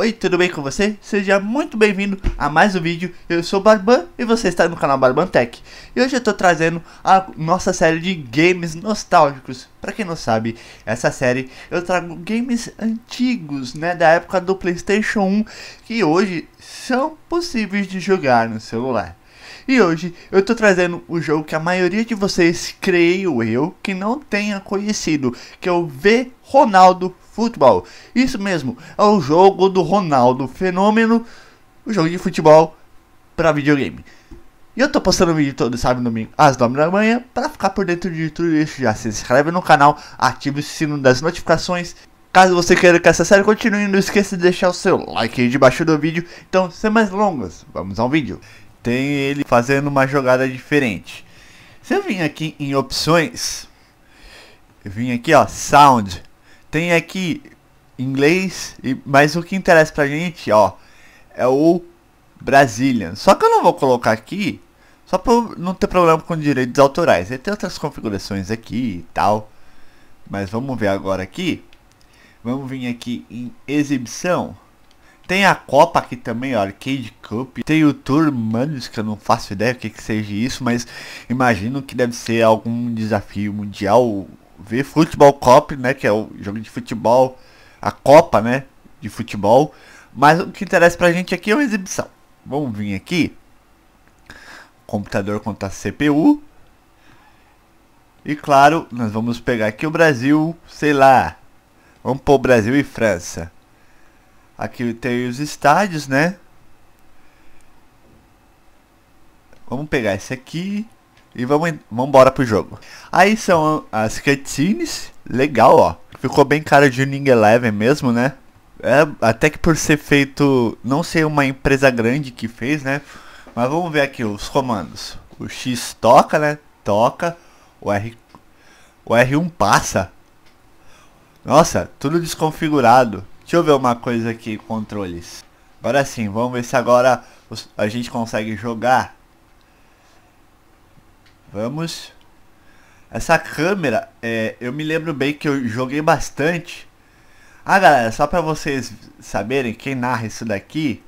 Oi, tudo bem com você? Seja muito bem-vindo a mais um vídeo. Eu sou o Barban e você está no canal Barban Tech. E hoje eu estou trazendo a nossa série de games nostálgicos. Para quem não sabe, essa série eu trago games antigos, né, da época do PlayStation 1, que hoje são possíveis de jogar no celular. E hoje eu estou trazendo o jogo que a maioria de vocês, creio eu, que não tenha conhecido, que é o V Ronaldo Futebol. Isso mesmo, é o jogo do Ronaldo Fenômeno, o jogo de futebol para videogame. E eu tô postando vídeo todo sábado e domingo às 9 da manhã. Para ficar por dentro de tudo isso, já se inscreve no canal, ative o sino das notificações. Caso você queira que essa série continue, não esqueça de deixar o seu like aí debaixo do vídeo. Então, sem mais longas, vamos ao vídeo. Tem ele fazendo uma jogada diferente. Se eu vim aqui em opções, eu vim aqui ó, sound, tem aqui é inglês, mas o que interessa pra gente, ó, é o Brazilian. Só que eu não vou colocar aqui, só pra não ter problema com direitos autorais. ele Tem outras configurações aqui e tal. Mas vamos ver agora aqui. Vamos vir aqui em exibição. Tem a Copa aqui também, ó, Arcade Cup. Tem o Tour Manus, que eu não faço ideia o que, que seja isso, mas imagino que deve ser algum desafio mundial ver Futebol Cop, né? Que é o jogo de futebol, a Copa, né? De futebol. Mas o que interessa pra gente aqui é uma exibição. Vamos vir aqui. Computador contra CPU. E claro, nós vamos pegar aqui o Brasil, sei lá. Vamos pôr Brasil e França. Aqui tem os estádios, né? Vamos pegar esse aqui. E vamos embora pro jogo. Aí são as cutscenes. Legal, ó. Ficou bem cara de Ning Eleven mesmo, né? É, até que por ser feito, não ser uma empresa grande que fez, né? Mas vamos ver aqui os comandos. O X toca, né? Toca. O R o R1 passa. Nossa, tudo desconfigurado. Deixa eu ver uma coisa aqui, controles. Agora sim, vamos ver se agora a gente consegue jogar. Vamos. Essa câmera, é, eu me lembro bem que eu joguei bastante. Ah, galera, só pra vocês saberem, quem narra isso daqui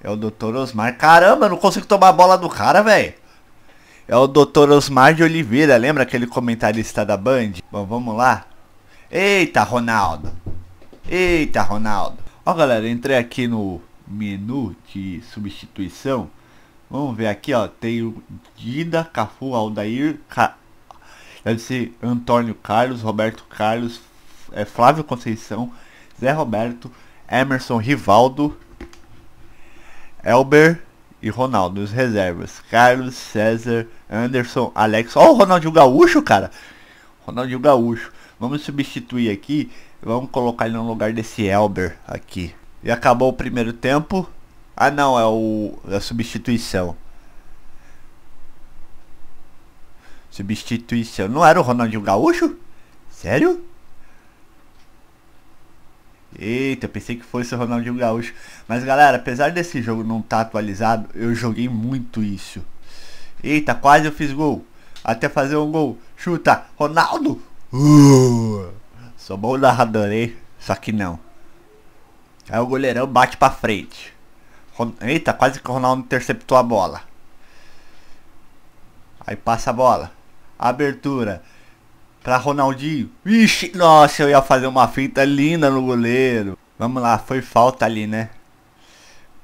é o Dr. Osmar. Caramba, eu não consigo tomar a bola do cara, velho. É o Dr. Osmar de Oliveira, lembra aquele comentarista da Band? Bom, vamos lá. Eita, Ronaldo. Eita, Ronaldo. Ó, galera, entrei aqui no menu de substituição Vamos ver aqui, ó. Tem o Dida, Cafu, Aldair, Ca... deve ser Antônio Carlos, Roberto Carlos, é, Flávio Conceição, Zé Roberto, Emerson Rivaldo, Elber e Ronaldo, os reservas. Carlos, César, Anderson, Alex. Ó, oh, o Ronaldinho Gaúcho, cara. Ronaldinho Gaúcho. Vamos substituir aqui. Vamos colocar ele no lugar desse Elber aqui. E acabou o primeiro tempo. Ah não, é o é a substituição. Substituição. Não era o Ronaldinho Gaúcho? Sério? Eita, pensei que fosse o Ronaldinho Gaúcho. Mas galera, apesar desse jogo não estar tá atualizado, eu joguei muito isso. Eita, quase eu fiz gol. Até fazer um gol. Chuta, Ronaldo! Uh, sou bom narrador, hein? Só que não. Aí o goleirão bate pra frente. Eita, quase que o Ronaldo interceptou a bola. Aí passa a bola. Abertura. Pra Ronaldinho. Ixi, nossa, eu ia fazer uma fita linda no goleiro. Vamos lá, foi falta ali, né?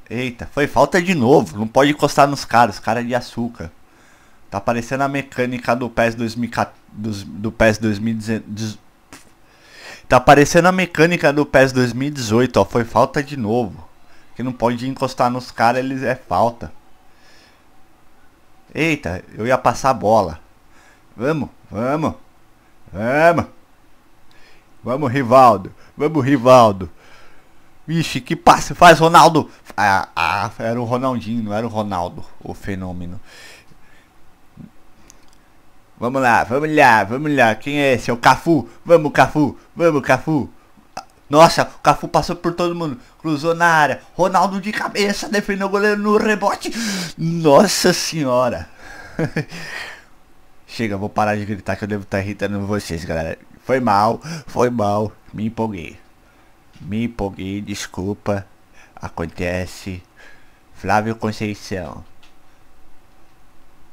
Eita, foi falta de novo. Não pode encostar nos caras, cara de açúcar. Tá parecendo a mecânica do PES 2018. do Tá parecendo a mecânica do PES 2018, ó. Foi falta de novo que não pode encostar nos caras, eles é falta. Eita, eu ia passar a bola. Vamos, vamos, vamos. Vamos, Rivaldo. Vamos, Rivaldo. Vixe, que passe faz, Ronaldo. Ah, ah, era o Ronaldinho, não era o Ronaldo, o fenômeno. Vamos lá, vamos lá, vamos lá. Quem é esse? É o Cafu. Vamos, Cafu. Vamos, Cafu. Nossa, o Cafu passou por todo mundo, cruzou na área. Ronaldo de cabeça, defendeu o goleiro no rebote. Nossa senhora. Chega, vou parar de gritar que eu devo estar tá irritando vocês, galera. Foi mal, foi mal, me empolguei. Me empolguei, desculpa. Acontece. Flávio Conceição.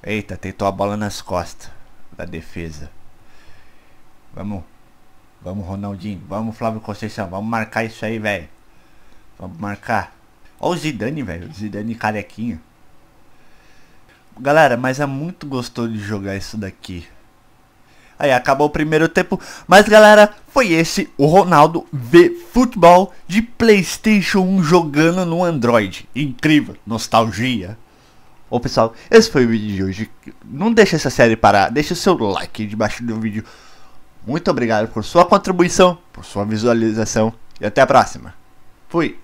Eita, tentou a bola nas costas da defesa. Vamos. Vamos, Ronaldinho. Vamos, Flávio Conceição. Vamos marcar isso aí, velho. Vamos marcar. Olha o Zidane, velho. Zidane carequinha. Galera, mas é muito gostoso de jogar isso daqui. Aí, acabou o primeiro tempo. Mas, galera, foi esse o Ronaldo V Futebol de Playstation 1 jogando no Android. Incrível. Nostalgia. Ô pessoal, esse foi o vídeo de hoje. Não deixa essa série parar, deixa o seu like debaixo do vídeo. Muito obrigado por sua contribuição, por sua visualização e até a próxima. Fui!